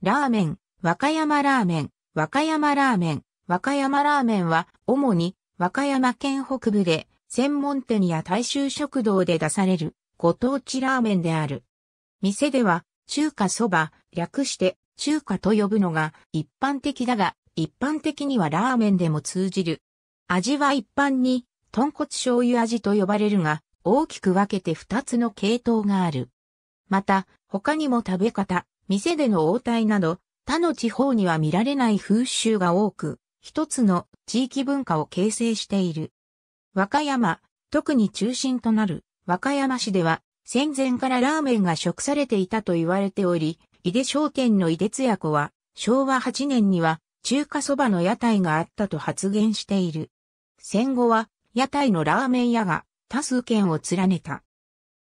ラーメン、和歌山ラーメン、和歌山ラーメン、和歌山ラーメンは、主に、和歌山県北部で、専門店や大衆食堂で出される、ご当地ラーメンである。店では、中華そば、略して、中華と呼ぶのが一般的だが、一般的にはラーメンでも通じる。味は一般に、豚骨醤油味と呼ばれるが、大きく分けて二つの系統がある。また、他にも食べ方、店での応対など、他の地方には見られない風習が多く、一つの地域文化を形成している。和歌山、特に中心となる和歌山市では、戦前からラーメンが食されていたと言われており、井出商店の井出津屋子は、昭和8年には中華そばの屋台があったと発言している。戦後は屋台のラーメン屋が多数県を連ねた。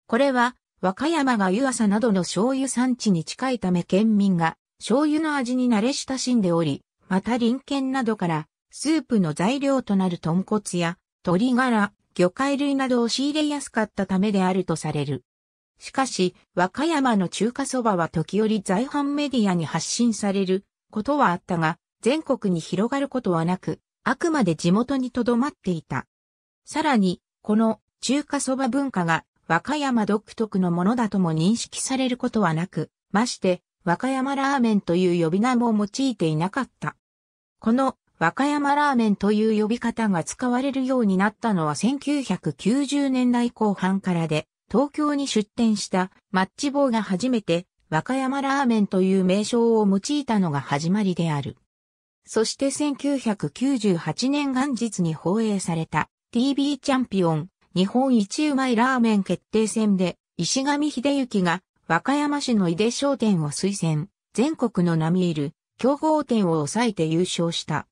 これは和歌山が湯浅などの醤油産地に近いため県民が醤油の味に慣れ親しんでおり、また林県などからスープの材料となる豚骨や鶏ガラ、魚介類などを仕入れやすかったためであるとされる。しかし、和歌山の中華そばは時折在阪メディアに発信されることはあったが、全国に広がることはなく、あくまで地元に留まっていた。さらに、この中華そば文化が和歌山独特のものだとも認識されることはなく、まして、和歌山ラーメンという呼び名も用いていなかった。この和歌山ラーメンという呼び方が使われるようになったのは1990年代後半からで、東京に出店したマッチ棒が初めて和歌山ラーメンという名称を用いたのが始まりである。そして1998年元日に放映された TV チャンピオン日本一うまいラーメン決定戦で、石上秀幸が、和歌山市の井出商店を推薦、全国の並みいる、競合店を抑えて優勝した。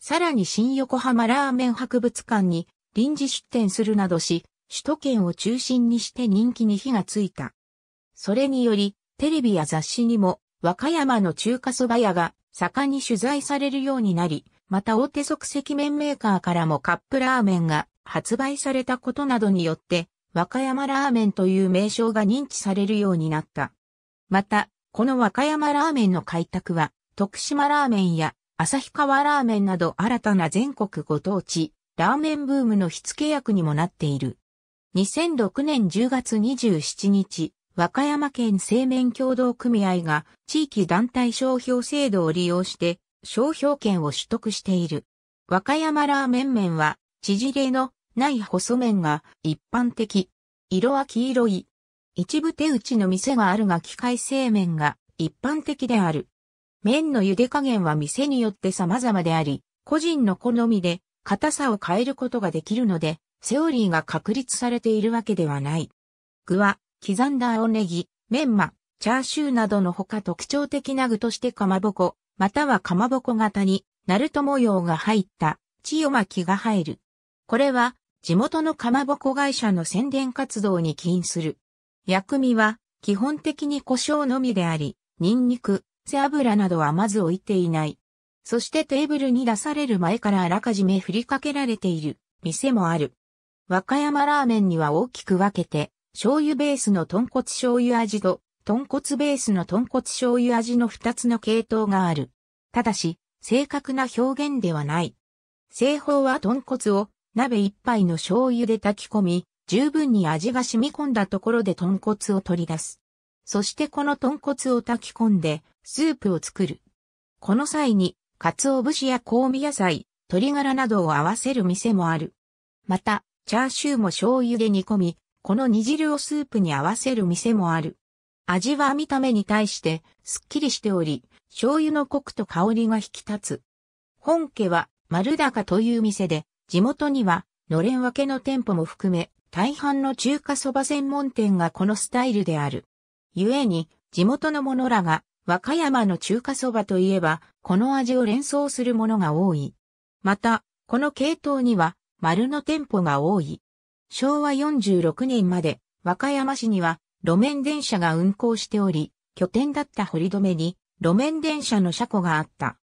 さらに新横浜ラーメン博物館に臨時出店するなどし、首都圏を中心にして人気に火がついた。それにより、テレビや雑誌にも、和歌山の中華そば屋が盛んに取材されるようになり、また大手即席麺メーカーからもカップラーメンが発売されたことなどによって、和歌山ラーメンという名称が認知されるようになった。また、この和歌山ラーメンの開拓は、徳島ラーメンや旭川ラーメンなど新たな全国ご当地、ラーメンブームの火付け役にもなっている。2006年10月27日、和歌山県製麺協同組合が地域団体商標制度を利用して商標権を取得している。和歌山ラーメン麺は縮れのない細麺が一般的。色は黄色い。一部手打ちの店があるが機械製麺が一般的である。麺の茹で加減は店によって様々であり、個人の好みで硬さを変えることができるので、セオリーが確立されているわけではない。具は、刻んだ青ネギ、メンマ、チャーシューなどの他特徴的な具としてかまぼこ、またはかまぼこ型に、ナルト模様が入った、千代巻きが入る。これは地元のかまぼこ会社の宣伝活動に起因する。薬味は基本的に胡椒のみであり、ニンニク、背脂などはまず置いていない。そしてテーブルに出される前からあらかじめ振りかけられている店もある。和歌山ラーメンには大きく分けて、醤油ベースの豚骨醤油味と、豚骨ベースの豚骨醤油味の二つの系統がある。ただし、正確な表現ではない。製法は豚骨を鍋一杯の醤油で炊き込み、十分に味が染み込んだところで豚骨を取り出す。そしてこの豚骨を炊き込んで、スープを作る。この際に、鰹節や香味野菜、鶏ガラなどを合わせる店もある。また、チャーシューも醤油で煮込み、この煮汁をスープに合わせる店もある。味は見た目に対してすっきりしており、醤油のコクと香りが引き立つ。本家は丸高という店で、地元には、のれん分けの店舗も含め、大半の中華そば専門店がこのスタイルである。故に、地元の者らが、和歌山の中華そばといえば、この味を連想するものが多い。また、この系統には、丸の店舗が多い。昭和46年まで、和歌山市には、路面電車が運行しており、拠点だった堀留に、路面電車の車庫があった。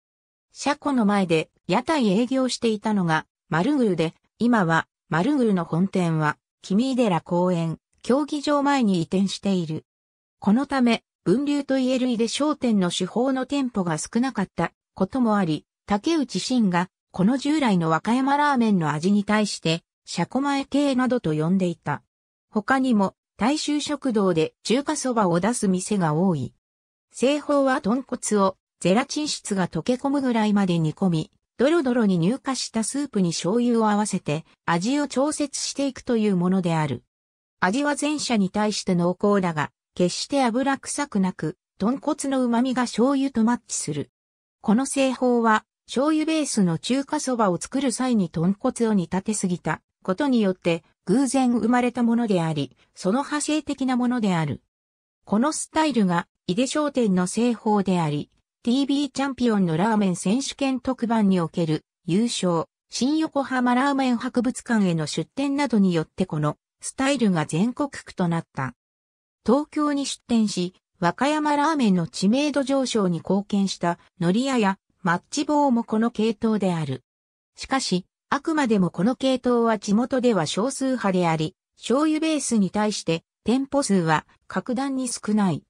車庫の前で、屋台営業していたのが、丸宮で、今は、丸宮の本店は、君井寺公園、競技場前に移転している。このため、分流と家類で商店の手法の店舗が少なかったこともあり、竹内真が、この従来の和歌山ラーメンの味に対して、車庫前系などと呼んでいた。他にも、大衆食堂で中華そばを出す店が多い。製法は豚骨をゼラチン質が溶け込むぐらいまで煮込み、ドロドロに乳化したスープに醤油を合わせて味を調節していくというものである。味は前者に対して濃厚だが、決して油臭くなく、豚骨の旨味が醤油とマッチする。この製法は、醤油ベースの中華そばを作る際に豚骨を煮立てすぎたことによって偶然生まれたものであり、その派生的なものである。このスタイルが、井出商店の製法であり、TB チャンピオンのラーメン選手権特番における優勝、新横浜ラーメン博物館への出展などによってこのスタイルが全国区となった。東京に出展し、和歌山ラーメンの知名度上昇に貢献した海り屋やマッチ棒もこの系統である。しかし、あくまでもこの系統は地元では少数派であり、醤油ベースに対して店舗数は格段に少ない。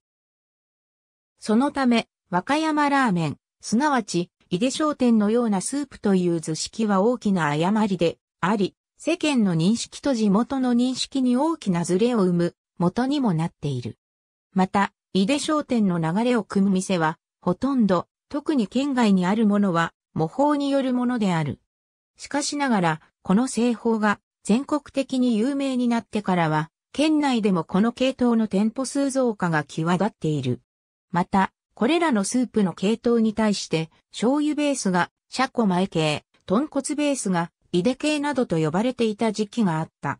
そのため、和歌山ラーメン、すなわち、井出商店のようなスープという図式は大きな誤りであり、世間の認識と地元の認識に大きなズレを生む元にもなっている。また、井出商店の流れを組む店は、ほとんど、特に県外にあるものは、模倣によるものである。しかしながら、この製法が全国的に有名になってからは、県内でもこの系統の店舗数増加が際立っている。また、これらのスープの系統に対して、醤油ベースが、シャコ前系、豚骨ベースが、イデ系などと呼ばれていた時期があった。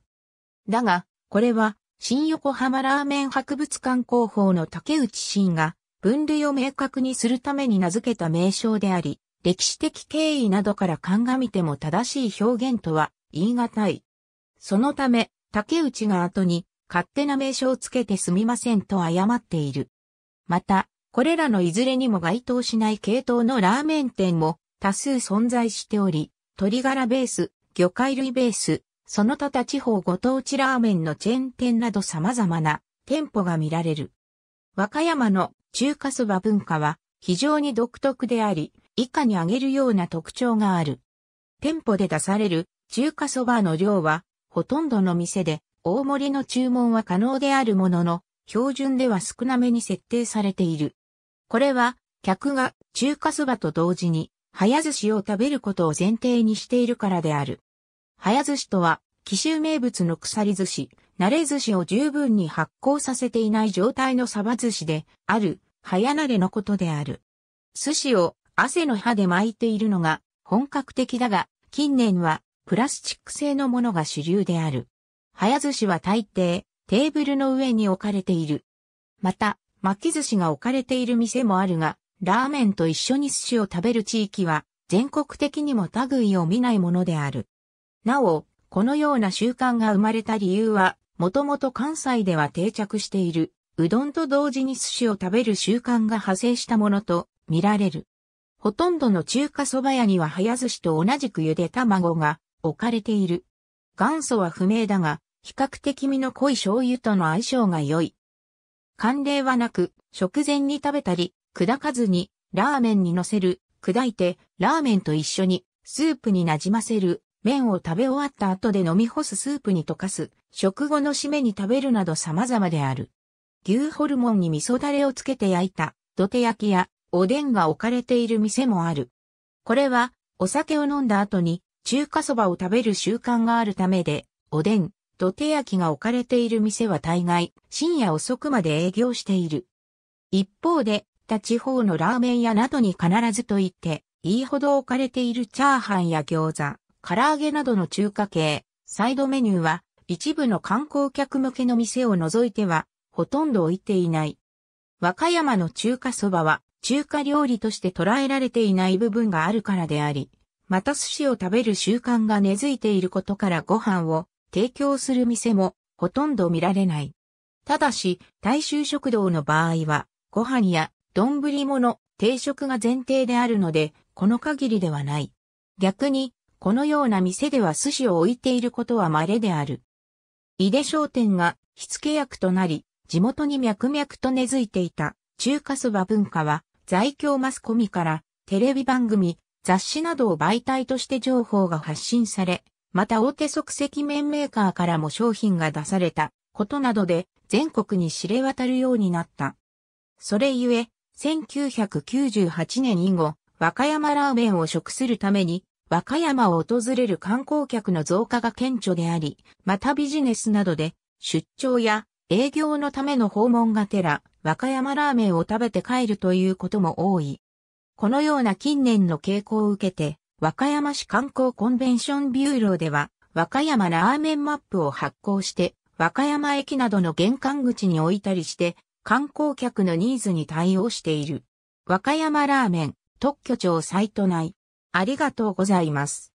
だが、これは、新横浜ラーメン博物館広報の竹内真が、分類を明確にするために名付けた名称であり、歴史的経緯などから鑑みても正しい表現とは言い難い。そのため、竹内が後に勝手な名称をつけてすみませんと謝っている。また、これらのいずれにも該当しない系統のラーメン店も多数存在しており、鶏ガラベース、魚介類ベース、その他他地方ご当地ラーメンのチェーン店など様々な店舗が見られる。和歌山の中華そば文化は非常に独特であり、以下に挙げるような特徴がある。店舗で出される中華そばの量は、ほとんどの店で大盛りの注文は可能であるものの、標準では少なめに設定されている。これは、客が中華そばと同時に、早寿司を食べることを前提にしているからである。早寿司とは、紀州名物の鎖寿司、慣れ寿司を十分に発酵させていない状態のサバ寿司で、ある、早慣れのことである。寿司を汗の歯で巻いているのが本格的だが、近年はプラスチック製のものが主流である。早寿司は大抵、テーブルの上に置かれている。また、巻き寿司が置かれている店もあるが、ラーメンと一緒に寿司を食べる地域は、全国的にも類を見ないものである。なお、このような習慣が生まれた理由は、もともと関西では定着している、うどんと同時に寿司を食べる習慣が派生したものと見られる。ほとんどの中華そば屋には早寿司と同じく茹で卵が置かれている。元祖は不明だが、比較的身の濃い醤油との相性が良い。慣例はなく、食前に食べたり、砕かずに、ラーメンに乗せる、砕いて、ラーメンと一緒に、スープになじませる、麺を食べ終わった後で飲み干すスープに溶かす、食後の締めに食べるなど様々である。牛ホルモンに味噌だれをつけて焼いた、土手焼きや、おでんが置かれている店もある。これは、お酒を飲んだ後に、中華そばを食べる習慣があるためで、おでん、土手焼きが置かれている店は大概深夜遅くまで営業している。一方で、他地方のラーメン屋などに必ずと言って、いいほど置かれているチャーハンや餃子、唐揚げなどの中華系、サイドメニューは、一部の観光客向けの店を除いては、ほとんど置いていない。和歌山の中華そばは、中華料理として捉えられていない部分があるからであり、また寿司を食べる習慣が根付いていることからご飯を提供する店もほとんど見られない。ただし、大衆食堂の場合は、ご飯や丼物、定食が前提であるので、この限りではない。逆に、このような店では寿司を置いていることは稀である。井出商店が火付け役となり、地元に脈々と根付いていた中華そば文化は、在京マスコミからテレビ番組、雑誌などを媒体として情報が発信され、また大手即席麺メーカーからも商品が出されたことなどで全国に知れ渡るようになった。それゆえ、1998年以後、和歌山ラーメンを食するために、和歌山を訪れる観光客の増加が顕著であり、またビジネスなどで、出張や営業のための訪問がてら、和歌山ラーメンを食べて帰るということも多い。このような近年の傾向を受けて、和歌山市観光コンベンションビューローでは、和歌山ラーメンマップを発行して、和歌山駅などの玄関口に置いたりして、観光客のニーズに対応している。和歌山ラーメン特許庁サイト内。ありがとうございます。